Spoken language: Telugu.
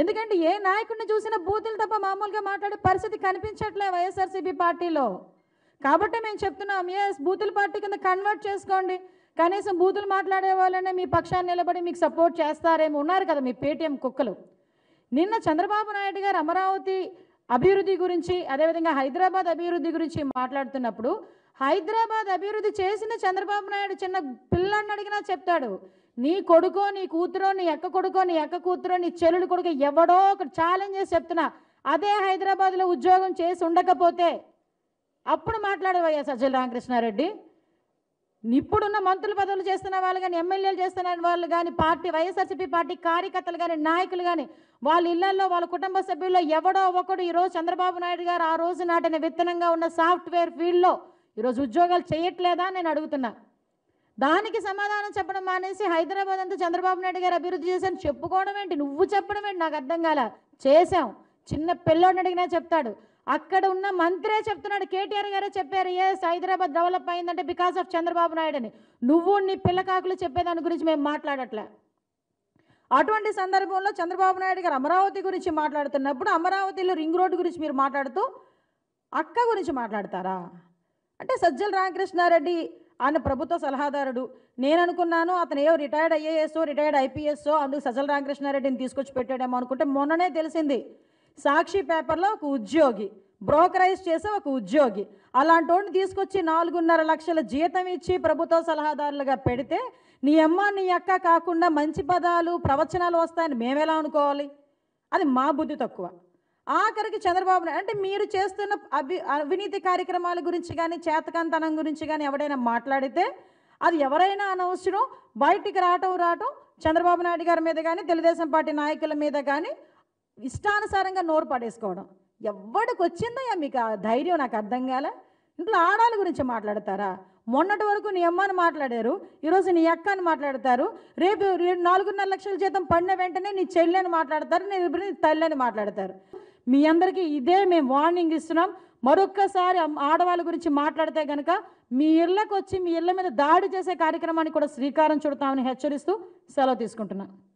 ఎందుకంటే ఏ నాయకుడిని చూసినా బూతులు తప్ప మామూలుగా మాట్లాడే పరిస్థితి కనిపించట్లే వైఎస్ఆర్సీపీ పార్టీలో కాబట్టి మేము చెప్తున్నాం ఎస్ బూతుల పార్టీ కింద కన్వర్ట్ చేసుకోండి కనీసం బూతులు మాట్లాడే వాళ్ళనే మీ పక్షాన్ని నిలబడి మీకు సపోర్ట్ చేస్తారేమో ఉన్నారు కదా మీ పేటీఎం కుక్కలు నిన్న చంద్రబాబు నాయుడు గారు అమరావతి అభివృద్ధి గురించి అదేవిధంగా హైదరాబాద్ అభివృద్ధి గురించి మాట్లాడుతున్నప్పుడు హైదరాబాద్ అభివృద్ధి చేసిన చంద్రబాబు నాయుడు చిన్న పిల్లాడిని అడిగినా చెప్తాడు నీ కొడుకో నీ కూతురో నీ ఎక్క కొడుకో నీ ఎక్క కూతురో నీ చెల్లెలు కొడుకు ఎవడో ఒక ఛాలెంజ్ చేసి చెప్తున్నా అదే హైదరాబాద్లో ఉద్యోగం చేసి ఉండకపోతే అప్పుడు మాట్లాడే వైఎస్ రామకృష్ణారెడ్డి ఇప్పుడున్న మంత్రులు పదవులు చేస్తున్న వాళ్ళు కానీ ఎమ్మెల్యేలు చేస్తున్న వాళ్ళు కానీ పార్టీ వైఎస్ఆర్సీపీ పార్టీ కార్యకర్తలు కానీ నాయకులు కానీ వాళ్ళ ఇళ్లలో వాళ్ళ కుటుంబ సభ్యుల్లో ఎవడో ఒకడు ఈరోజు చంద్రబాబు నాయుడు గారు ఆ రోజు నాటిన విత్తనంగా ఉన్న సాఫ్ట్వేర్ ఫీల్డ్లో ఈరోజు ఉద్యోగాలు చేయట్లేదా నేను అడుగుతున్నా దానికి సమాధానం చెప్పడం మానేసి హైదరాబాద్ అంతా చంద్రబాబు నాయుడు గారు అభివృద్ధి చేశాను చెప్పుకోవడం ఏంటి నువ్వు చెప్పడం ఏంటి నాకు అర్థం కాల చేశాం చిన్న పిల్లోడిని అడిగినా చెప్తాడు అక్కడ ఉన్న మంత్రే చెప్తున్నాడు కేటీఆర్ గారే చెప్పారు ఎస్ హైదరాబాద్ డెవలప్ అయిందంటే బికాస్ ఆఫ్ చంద్రబాబు నాయుడు అని నువ్వు నీ పిల్లకాకులు చెప్పేదాని గురించి మేము మాట్లాడట్లే అటువంటి సందర్భంలో చంద్రబాబు నాయుడు గారు అమరావతి గురించి మాట్లాడుతున్నప్పుడు అమరావతిలో రింగ్ రోడ్డు గురించి మీరు మాట్లాడుతూ అక్క గురించి మాట్లాడతారా అంటే సజ్జల రామకృష్ణారెడ్డి ఆయన ప్రభుత్వ సలహాదారుడు నేను అనుకున్నాను అతను ఏవో రిటైర్డ్ ఐఏఎస్ఓ రిటైర్డ్ ఐపీఎస్ఓ అందుకు సజ్జల రామకృష్ణారెడ్డిని తీసుకొచ్చి పెట్టాడేమో అనుకుంటే మొన్ననే తెలిసింది సాక్షి పేపర్లో ఒక ఉద్యోగి బ్రోకరైజ్ చేసే ఒక ఉద్యోగి అలాంటి వాడిని తీసుకొచ్చి నాలుగున్నర లక్షల జీతం ఇచ్చి ప్రభుత్వ సలహాదారులుగా పెడితే నీ అమ్మ నీ అక్క కాకుండా మంచి పదాలు ప్రవచనాలు వస్తాయని మేమెలా అనుకోవాలి అది మా బుద్ధి తక్కువ ఆఖరికి చంద్రబాబు అంటే మీరు చేస్తున్న అవి అవినీతి కార్యక్రమాల గురించి కానీ చేతకంతనం గురించి కానీ ఎవడైనా మాట్లాడితే అది ఎవరైనా అనవసరం బయటికి రావటం రావటం చంద్రబాబు నాయుడు గారి మీద కానీ తెలుగుదేశం పార్టీ నాయకుల మీద కానీ ఇష్టానుసారంగా నోరు పడేసుకోవడం ఎవడికి వచ్చిందయ్యా మీకు ఆ ధైర్యం నాకు అర్థం కాల ఇంట్లో ఆడాల గురించి మాట్లాడతారా మొన్నటి వరకు నీ అమ్మని మాట్లాడారు ఈరోజు నీ అక్క అని మాట్లాడతారు రేపు నాలుగున్నర లక్షల జీతం పడిన వెంటనే నీ చెల్లి అని మాట్లాడతారు నీ నీ తల్లి అని మాట్లాడతారు మీ అందరికీ ఇదే మేము వార్నింగ్ ఇస్తున్నాం మరొక్కసారి ఆడవాళ్ళ గురించి మాట్లాడితే కనుక మీ ఇళ్ళకు వచ్చి మీ ఇళ్ళ మీద దాడి చేసే కార్యక్రమాన్ని కూడా శ్రీకారం చుడతామని హెచ్చరిస్తూ సెలవు తీసుకుంటున్నాను